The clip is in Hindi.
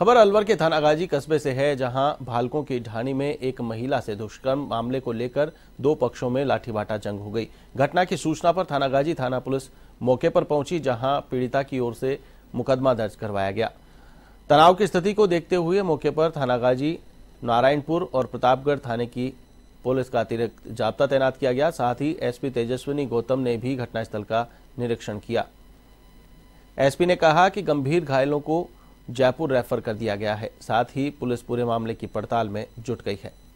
खबर अलवर के थानागाजी कस्बे से है जहां भालकों की ढाणी में एक महिला से दुष्कर्म मामले को लेकर दो पक्षों में लाठीबाटा जंग हो गई घटना की सूचना पर थानागाजी थाना पुलिस मौके पर पहुंची जहां पीड़िता की ओर से मुकदमा दर्ज करवाया गया तनाव की स्थिति को देखते हुए मौके पर थानागाजी नारायणपुर और प्रतापगढ़ थाने की पुलिस का अतिरिक्त जाब्ता तैनात किया गया साथ ही एसपी तेजस्विनी गौतम ने भी घटनास्थल का निरीक्षण किया एसपी ने कहा कि गंभीर घायलों को जयपुर रेफर कर दिया गया है साथ ही पुलिस पूरे मामले की पड़ताल में जुट गई है